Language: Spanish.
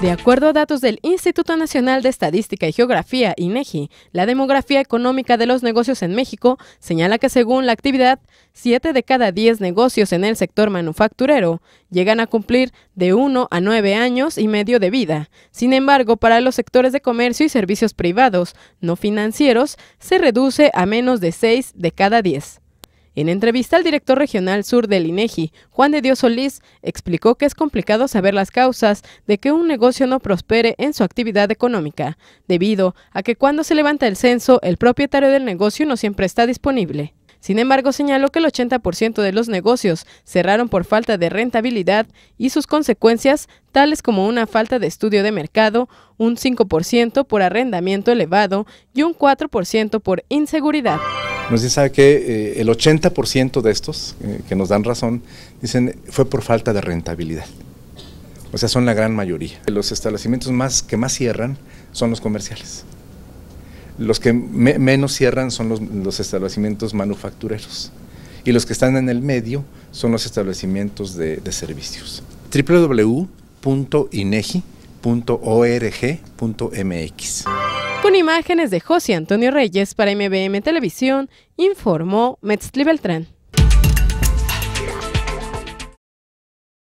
De acuerdo a datos del Instituto Nacional de Estadística y Geografía, INEGI, e la demografía económica de los negocios en México señala que según la actividad, 7 de cada 10 negocios en el sector manufacturero llegan a cumplir de 1 a 9 años y medio de vida. Sin embargo, para los sectores de comercio y servicios privados no financieros, se reduce a menos de 6 de cada 10. En entrevista al director regional sur del INEGI, Juan de Dios Solís, explicó que es complicado saber las causas de que un negocio no prospere en su actividad económica, debido a que cuando se levanta el censo, el propietario del negocio no siempre está disponible. Sin embargo, señaló que el 80% de los negocios cerraron por falta de rentabilidad y sus consecuencias, tales como una falta de estudio de mercado, un 5% por arrendamiento elevado y un 4% por inseguridad. Nos dicen, que eh, el 80% de estos eh, que nos dan razón, dicen, fue por falta de rentabilidad. O sea, son la gran mayoría. Los establecimientos más, que más cierran son los comerciales. Los que menos cierran son los, establecimientos manufactureros. Y los que están en el medio son los establecimientos de, de servicios. www.inegi.org.mx con imágenes de José Antonio Reyes para MBM Televisión, informó Metzli Beltrán.